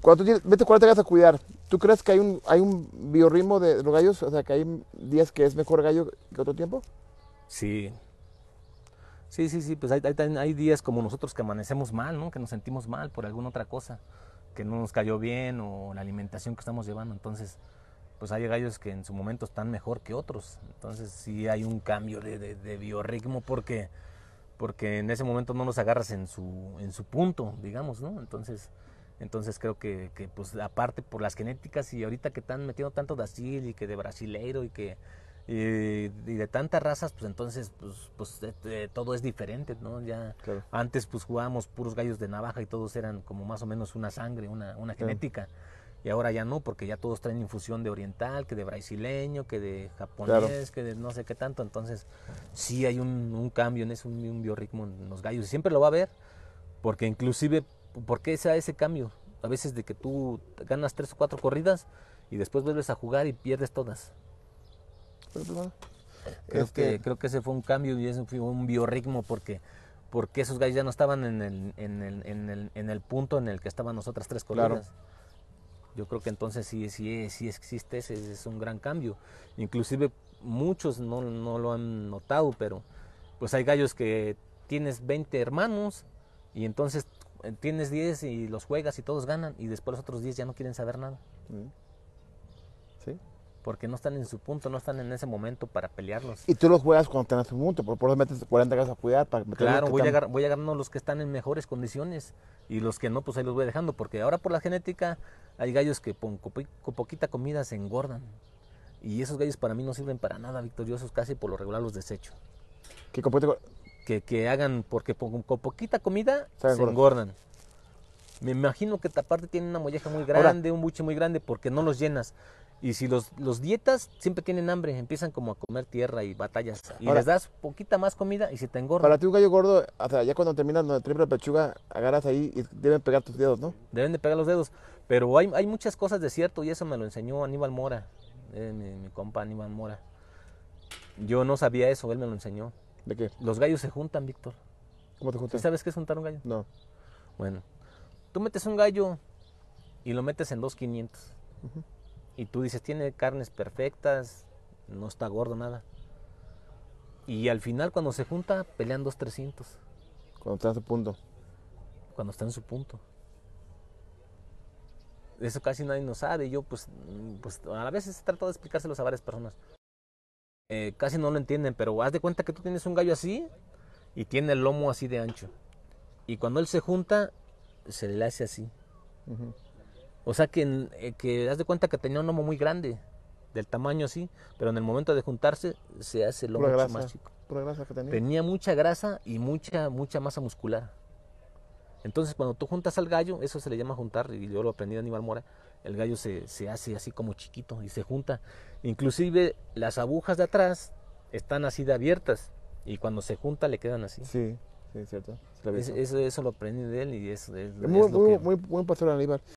Cuando tú vete cuál te vas a cuidar. ¿Tú crees que hay un, hay un biorritmo de, los gallos? O sea, que hay días que es mejor gallo que otro tiempo. Sí. Sí, sí, sí, pues hay, hay, días como nosotros que amanecemos mal, ¿no? Que nos sentimos mal por alguna otra cosa, que no nos cayó bien o la alimentación que estamos llevando. Entonces, pues hay gallos que en su momento están mejor que otros. Entonces sí hay un cambio de, de, de biorritmo porque, porque en ese momento no los agarras en su, en su punto, digamos, ¿no? Entonces entonces creo que, pues aparte por las genéticas y ahorita que están metiendo tanto de asil y que de brasileiro y que eh, y, de tantas razas, pues entonces pues, pues eh, eh, todo es diferente, ¿no? Ya antes pues jugábamos puros gallos de navaja y todos eran como más o menos una sangre, una, una genética. Y ahora ya no, porque ya todos traen infusión de oriental, que de brasileño, que de japonés, que de no sé qué tanto. Entonces, sí hay un, cambio en eso, un, un biorritmo en los gallos. Y siempre lo va a haber, porque inclusive ¿Por qué sea ese cambio? A veces de que tú ganas tres o cuatro corridas y después vuelves a jugar y pierdes todas. Pues, creo, este que, creo que ese fue un cambio y ese fue un biorritmo porque, porque esos gallos ya no estaban en el, en el, en el, en el punto en el que estaban nosotras tres corridas. Yo creo que entonces sí, sí, sí existe, ese es un gran cambio. Inclusive muchos no, no lo han notado, pero pues hay gallos que tienes 20 hermanos y entonces tienes 10 y los juegas y todos ganan y después los otros 10 ya no quieren saber nada. Mm. Sí. Porque no están en su punto, no están en ese momento para pelearlos. Y tú los juegas cuando están en su punto, por, lo eso metes 40 casas a cuidar. Para claro, voy, a voy los que están en mejores condiciones y los que no, pues ahí los voy dejando. Porque ahora por la genética hay gallos que con, poquita comida se engordan. Y esos gallos para mí no sirven para nada, victoriosos casi por lo regular los desecho que, hagan, porque con, poquita comida se, engordan. Me imagino que parte tiene una molleja muy grande, un buche muy grande, porque no los llenas. Y si los, dietas siempre tienen hambre, empiezan como a comer tierra y batallas. Y les das poquita más comida y se te engorda. Para ti un gallo gordo, hasta ya cuando terminas la pechuga, agarras ahí y deben pegar tus dedos, ¿no? Deben de pegar los dedos. Pero hay, muchas cosas de cierto y eso me lo enseñó Aníbal Mora, eh, mi compa Aníbal Mora. Yo no sabía eso, él me lo enseñó. ¿De qué? Los gallos se juntan, Víctor. ¿Cómo te ¿Sabes qué es juntar un gallo? No. Bueno, tú metes un gallo y lo metes en 2500. Y tú dices, tiene carnes perfectas, no está gordo, nada. Y al final, cuando se junta, pelean 2300. Cuando está en su punto. Cuando está en su punto. Eso casi nadie nos sabe. Yo, pues, pues a veces he tratado de explicárselos a varias personas. Eh, casi no lo entienden, pero haz de cuenta que tú tienes un gallo así y tiene el lomo así de ancho. Y cuando él se junta, se le hace así. O sea que, eh, que haz de cuenta que tenía un lomo muy grande, del tamaño así, pero en el momento de juntarse se hace el lomo más chico. Grasa que tenía. tenía mucha grasa y mucha, mucha masa muscular. Entonces cuando tú juntas al gallo, eso se le llama juntar, y yo lo aprendí de Aníbal Mora, el gallo se, se, hace así como chiquito y se junta. Inclusive las agujas de atrás están así de abiertas y cuando se junta le quedan así. Sí, sí, cierto. eso, eso, lo aprendí de él y es, es, muy, muy, buen pastor Aníbal.